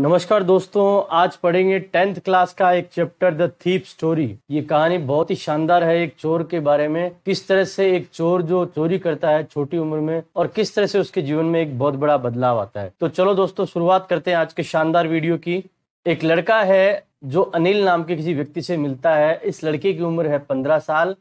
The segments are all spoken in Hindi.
नमस्कार दोस्तों आज पढ़ेंगे टेंथ क्लास का एक चैप्टर द थीप स्टोरी ये कहानी बहुत ही शानदार है एक चोर के बारे में किस तरह से एक चोर जो चोरी करता है छोटी उम्र में और किस तरह से उसके जीवन में एक बहुत बड़ा बदलाव आता है तो चलो दोस्तों शुरुआत करते हैं आज के शानदार वीडियो की एक लड़का है जो अनिल नाम के किसी व्यक्ति से मिलता है इस लड़के की उम्र है पंद्रह साल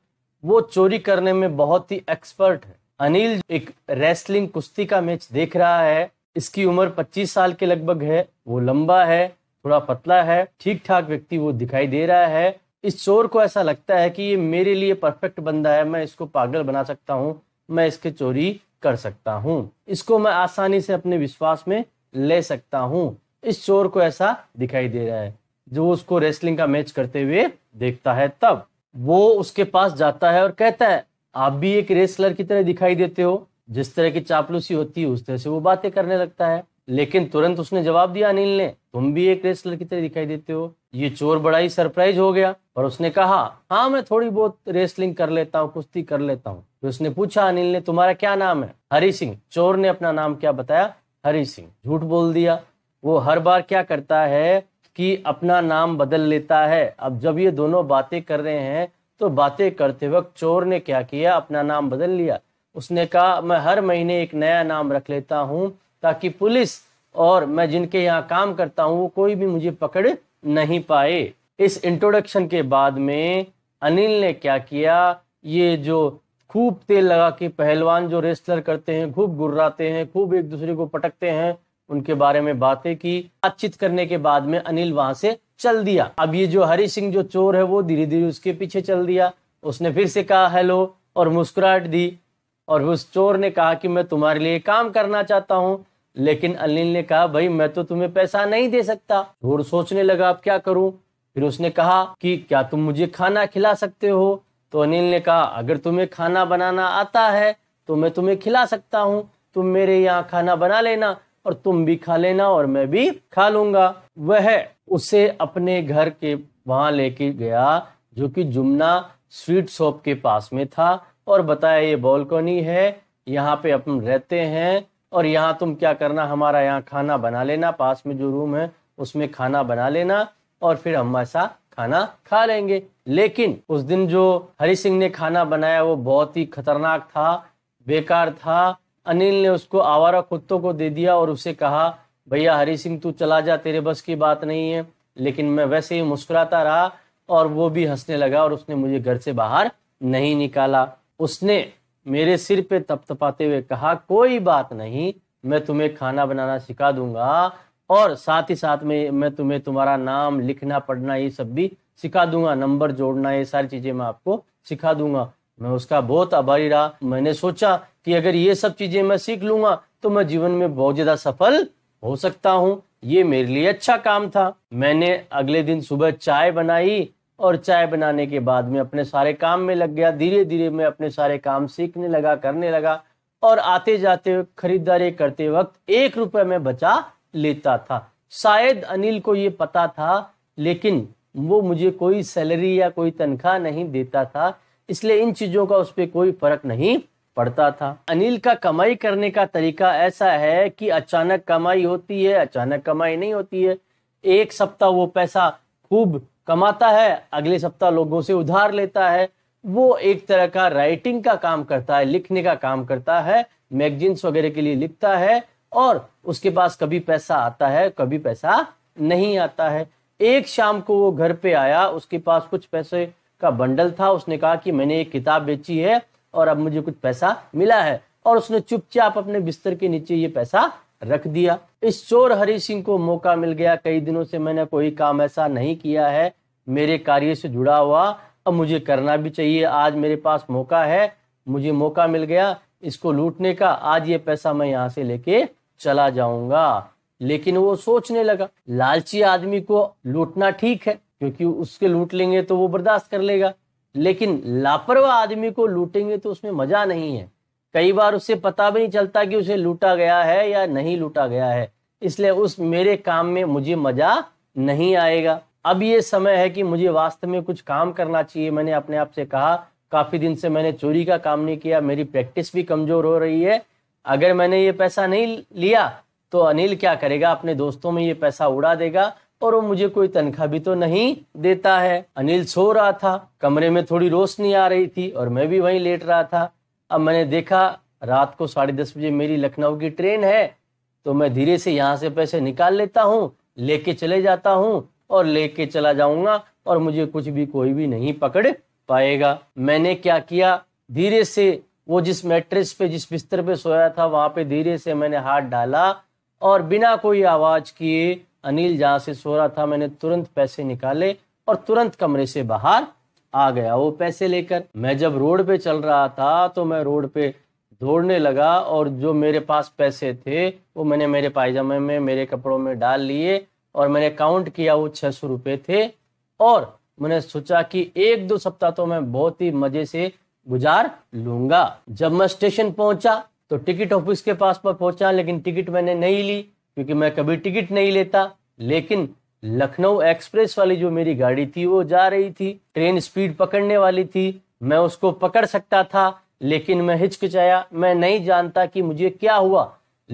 वो चोरी करने में बहुत ही एक्सपर्ट है अनिल एक रेसलिंग कुश्ती का मैच देख रहा है इसकी उम्र 25 साल के लगभग है वो लंबा है थोड़ा पतला है ठीक ठाक व्यक्ति वो दिखाई दे रहा है इस चोर को ऐसा लगता है कि ये मेरे लिए परफेक्ट बंदा है मैं इसको पागल बना सकता हूँ मैं इसके चोरी कर सकता हूँ इसको मैं आसानी से अपने विश्वास में ले सकता हूँ इस चोर को ऐसा दिखाई दे रहा है जो उसको रेसलिंग का मैच करते हुए देखता है तब वो उसके पास जाता है और कहता है आप भी एक रेसलर की तरह दिखाई देते हो जिस तरह की चापलूसी होती है उस तरह से वो बातें करने लगता है लेकिन तुरंत उसने जवाब दिया अनिल ने तुम भी एक रेसलर की तरह दिखाई देते हो ये चोर बड़ा ही सरप्राइज हो गया और उसने कहा हाँ मैं थोड़ी बहुत रेसलिंग कर लेता हूँ कुश्ती कर लेता हूँ तो उसने पूछा अनिल ने तुम्हारा क्या नाम है हरी सिंह चोर ने अपना नाम क्या बताया हरी सिंह झूठ बोल दिया वो हर बार क्या करता है कि अपना नाम बदल लेता है अब जब ये दोनों बातें कर रहे हैं तो बातें करते वक्त चोर ने क्या किया अपना नाम बदल लिया उसने कहा मैं हर महीने एक नया नाम रख लेता हूँ ताकि पुलिस और मैं जिनके यहाँ काम करता हूँ वो कोई भी मुझे पकड़ नहीं पाए इस इंट्रोडक्शन के बाद में अनिल ने क्या किया ये जो खूब तेल लगा के पहलवान जो रेस्लर करते हैं खूब गुर्राते हैं खूब एक दूसरे को पटकते हैं उनके बारे में बातें की बातचीत करने के बाद में अनिल वहां से चल दिया अब ये जो हरी सिंह जो चोर है वो धीरे धीरे उसके पीछे चल दिया उसने फिर से कहा हेलो और मुस्कुराहट दी और उस चोर ने कहा कि मैं तुम्हारे लिए काम करना चाहता हूँ लेकिन अनिल ने कहा भाई मैं तो तुम्हें पैसा नहीं दे सकता चोर सोचने लगा अब क्या करूं फिर उसने कहा कि क्या तुम मुझे खाना खिला सकते हो तो अनिल ने कहा अगर तुम्हें खाना बनाना आता है तो मैं तुम्हें खिला सकता हूँ तुम मेरे यहाँ खाना बना लेना और तुम भी खा लेना और मैं भी खा लूंगा वह उसे अपने घर के वहां लेके गया जो कि जुमना स्वीट शॉप के पास में था और बताया ये बॉलकोनी है यहाँ पे अपन रहते हैं और यहाँ तुम क्या करना हमारा यहाँ खाना बना लेना पास में जो रूम है उसमें खाना बना लेना और फिर हम ऐसा खाना खा लेंगे लेकिन उस दिन जो हरि सिंह ने खाना बनाया वो बहुत ही खतरनाक था बेकार था अनिल ने उसको आवारा कुत्तों को दे दिया और उसे कहा भैया हरि सिंह तू चला जा तेरे बस की बात नहीं है लेकिन मैं वैसे ही मुस्कुराता रहा और वो भी हंसने लगा और उसने मुझे घर से बाहर नहीं निकाला उसने मेरे सिर पे तपतपाते हुए कहा कोई बात नहीं मैं तुम्हें खाना बनाना सिखा दूंगा और साथ ही साथ में मैं तुम्हें तुम्हारा नाम लिखना पढ़ना ये सब भी सिखा दूंगा नंबर जोड़ना ये सारी चीजें मैं आपको सिखा दूंगा मैं उसका बहुत आभारी रहा मैंने सोचा कि अगर ये सब चीजें मैं सीख लूंगा तो मैं जीवन में बहुत ज्यादा सफल हो सकता हूँ ये मेरे लिए अच्छा काम था मैंने अगले दिन सुबह चाय बनाई और चाय बनाने के बाद में अपने सारे काम में लग गया धीरे धीरे मैं अपने सारे काम सीखने लगा करने लगा और आते जाते खरीदारी करते वक्त एक रुपये में बचा लेता था शायद अनिल को ये पता था लेकिन वो मुझे कोई सैलरी या कोई तनख्वाह नहीं देता था इसलिए इन चीज़ों का उस पर कोई फर्क नहीं पड़ता था अनिल का कमाई करने का तरीका ऐसा है कि अचानक कमाई होती है अचानक कमाई नहीं होती है एक सप्ताह वो पैसा खूब कमाता है अगले सप्ताह लोगों से उधार लेता है वो एक तरह का राइटिंग का काम करता है लिखने का काम करता है मैगजीन्स वगैरह के लिए लिखता है और उसके पास कभी पैसा आता है कभी पैसा नहीं आता है एक शाम को वो घर पे आया उसके पास कुछ पैसे का बंडल था उसने कहा कि मैंने एक किताब बेची है और अब मुझे कुछ पैसा मिला है और उसने चुपचाप अपने बिस्तर के नीचे ये पैसा रख दिया इस चोर हरी सिंह को मौका मिल गया कई दिनों से मैंने कोई काम ऐसा नहीं किया है मेरे कार्य से जुड़ा हुआ अब मुझे करना भी चाहिए आज मेरे पास मौका है मुझे मौका मिल गया इसको लूटने का आज ये पैसा मैं यहाँ से लेके चला जाऊंगा लेकिन वो सोचने लगा लालची आदमी को लूटना ठीक है क्योंकि उसके लूट लेंगे तो वो बर्दाश्त कर लेगा लेकिन लापरवाह आदमी को लूटेंगे तो उसमें मजा नहीं है कई बार उससे पता भी नहीं चलता कि उसे लूटा गया है या नहीं लूटा गया है इसलिए उस मेरे काम में मुझे मजा नहीं आएगा अब ये समय है कि मुझे वास्तव में कुछ काम करना चाहिए मैंने अपने आप से कहा काफी दिन से मैंने चोरी का काम नहीं किया मेरी प्रैक्टिस भी कमजोर हो रही है अगर मैंने ये पैसा नहीं लिया तो अनिल क्या करेगा अपने दोस्तों में ये पैसा उड़ा देगा और वो मुझे कोई तनख्वाह भी तो नहीं देता है अनिल सो रहा था कमरे में थोड़ी रोशनी आ रही थी और मैं भी वहीं लेट रहा था अब मैंने देखा रात को साढ़े दस बजे मेरी लखनऊ की ट्रेन है तो मैं धीरे से यहाँ से पैसे निकाल लेता हूँ लेके चले जाता हूँ और लेके चला जाऊंगा और मुझे कुछ भी कोई भी नहीं पकड़ पाएगा मैंने क्या किया धीरे से वो जिस मैट्रेस पे जिस बिस्तर पे सोया था वहां पे धीरे से मैंने हाथ डाला और बिना कोई आवाज किए अनिल जहां से सो रहा था मैंने तुरंत पैसे निकाले और तुरंत कमरे से बाहर आ गया वो पैसे लेकर मैं जब रोड पे चल रहा था तो मैं रोड पे दौड़ने लगा और जो मेरे पास पैसे थे वो मैंने मेरे पायजामे में मेरे कपड़ों में डाल लिए और मैंने काउंट किया वो छह सौ रुपये थे और मैंने सोचा कि एक दो सप्ताह तो मैं बहुत ही मजे से गुजार लूंगा जब मैं स्टेशन पहुंचा तो टिकट ऑफिस के पास पर पहुंचा लेकिन टिकट मैंने नहीं ली क्योंकि मैं कभी टिकट नहीं लेता लेकिन लखनऊ एक्सप्रेस वाली जो मेरी गाड़ी थी वो जा रही थी ट्रेन स्पीड पकड़ने वाली थी मैं उसको पकड़ सकता था लेकिन मैं हिचकिचाया मैं नहीं जानता कि मुझे क्या हुआ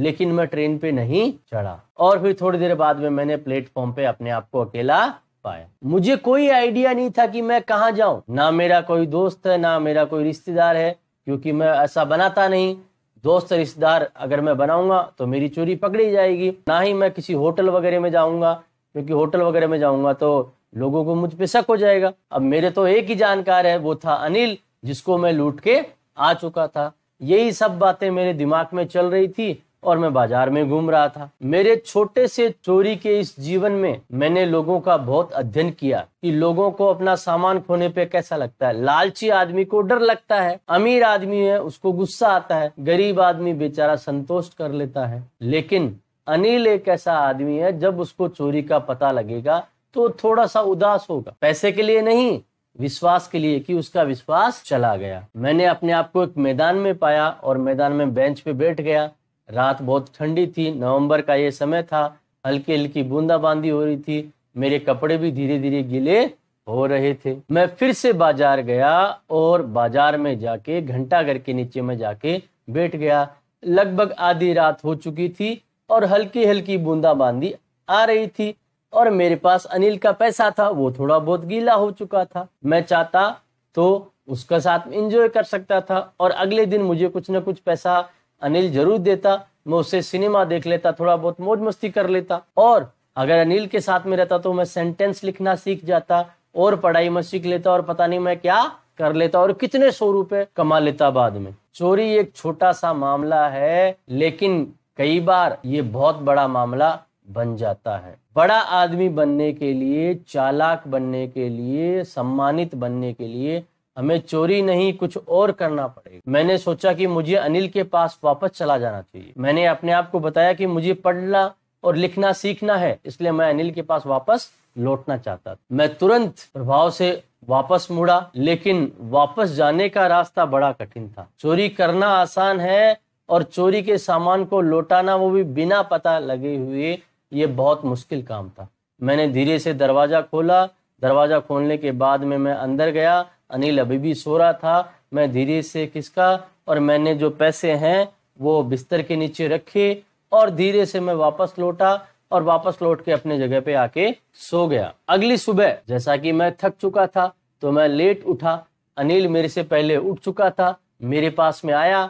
लेकिन मैं ट्रेन पे नहीं चढ़ा और फिर थोड़ी देर बाद में मैंने प्लेटफॉर्म पे अपने आप को अकेला पाया मुझे कोई आइडिया नहीं था कि मैं कहाँ जाऊं ना मेरा कोई दोस्त है ना मेरा कोई रिश्तेदार है क्योंकि मैं ऐसा बनाता नहीं दोस्त रिश्तेदार अगर मैं बनाऊंगा तो मेरी चोरी पकड़ी जाएगी ना ही मैं किसी होटल वगैरह में जाऊंगा क्योंकि होटल वगैरह में जाऊंगा तो लोगों को मुझ पे शक हो जाएगा अब मेरे तो एक ही जानकार है वो था अनिल जिसको मैं लूट के आ चुका था यही सब बातें मेरे दिमाग में चल रही थी और मैं बाजार में घूम रहा था मेरे छोटे से चोरी के इस जीवन में मैंने लोगों का बहुत अध्ययन किया कि लोगों को अपना सामान खोने पे कैसा लगता है लालची आदमी को डर लगता है अमीर आदमी है उसको गुस्सा आता है गरीब आदमी बेचारा संतोष कर लेता है लेकिन अनिल एक ऐसा आदमी है जब उसको चोरी का पता लगेगा तो थोड़ा सा उदास होगा पैसे के लिए नहीं विश्वास के लिए कि उसका विश्वास चला गया मैंने अपने आप को एक मैदान में पाया और मैदान में बेंच पे बैठ गया रात बहुत ठंडी थी नवंबर का ये समय था हल्की हल्की बूंदाबांदी हो रही थी मेरे कपड़े भी धीरे धीरे गीले हो रहे थे मैं फिर से बाजार गया और बाजार में जाके घर के नीचे में जाके बैठ गया लगभग आधी रात हो चुकी थी और हल्की हल्की बूंदाबांदी आ रही थी और मेरे पास अनिल का पैसा था वो थोड़ा बहुत गीला हो चुका था मैं चाहता तो उसका साथ में इंजॉय कर सकता था और अगले दिन मुझे कुछ ना कुछ पैसा अनिल जरूर देता मैं उससे सिनेमा देख लेता थोड़ा बहुत मौज मस्ती कर लेता और अगर अनिल के साथ में रहता तो मैं सेंटेंस लिखना सीख जाता और पढ़ाई में सीख लेता और पता नहीं मैं क्या कर लेता और कितने सौ रुपए कमा लेता बाद में चोरी एक छोटा सा मामला है लेकिन कई बार ये बहुत बड़ा मामला बन जाता है बड़ा आदमी बनने के लिए चालाक बनने के लिए सम्मानित बनने के लिए हमें चोरी नहीं कुछ और करना पड़ेगा मैंने सोचा कि मुझे अनिल के पास वापस चला जाना चाहिए मैंने अपने आप को बताया कि मुझे पढ़ना और लिखना सीखना है इसलिए मैं अनिल के पास वापस लौटना चाहता था मैं तुरंत प्रभाव से वापस मुड़ा लेकिन वापस जाने का रास्ता बड़ा कठिन था चोरी करना आसान है और चोरी के सामान को लौटाना वो भी बिना पता लगे हुए ये बहुत मुश्किल काम था मैंने धीरे से दरवाजा खोला दरवाजा खोलने के बाद में मैं अंदर गया अनिल अभी भी सो रहा था मैं धीरे से खिसका और मैंने जो पैसे हैं वो बिस्तर के नीचे रखे और धीरे से मैं वापस लौटा और वापस लौट के अपने जगह पे आके सो गया अगली सुबह जैसा कि मैं थक चुका था तो मैं लेट उठा अनिल मेरे से पहले उठ चुका था मेरे पास में आया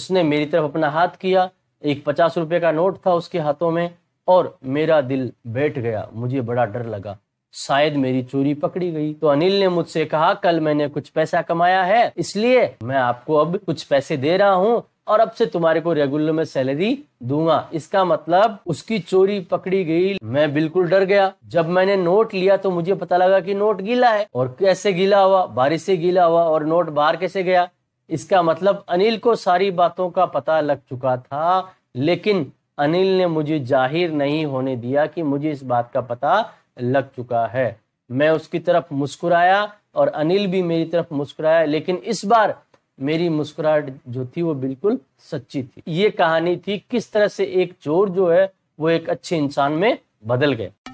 उसने मेरी तरफ अपना हाथ किया एक पचास रुपये का नोट था उसके हाथों में और मेरा दिल बैठ गया मुझे बड़ा डर लगा शायद मेरी चोरी पकड़ी गई तो अनिल ने मुझसे कहा कल मैंने कुछ पैसा कमाया है इसलिए मैं आपको अब कुछ पैसे दे रहा हूँ और अब से तुम्हारे को रेगुलर में सैलरी दूंगा इसका मतलब उसकी चोरी पकड़ी गई मैं बिल्कुल डर गया जब मैंने नोट लिया तो मुझे पता लगा कि नोट गीला है और कैसे गीला हुआ बारिश से गीला हुआ और नोट बाहर कैसे गया इसका मतलब अनिल को सारी बातों का पता लग चुका था लेकिन अनिल ने मुझे जाहिर नहीं होने दिया कि मुझे इस बात का पता लग चुका है मैं उसकी तरफ मुस्कुराया और अनिल भी मेरी तरफ मुस्कुराया लेकिन इस बार मेरी मुस्कुराहट जो थी वो बिल्कुल सच्ची थी ये कहानी थी किस तरह से एक चोर जो है वो एक अच्छे इंसान में बदल गया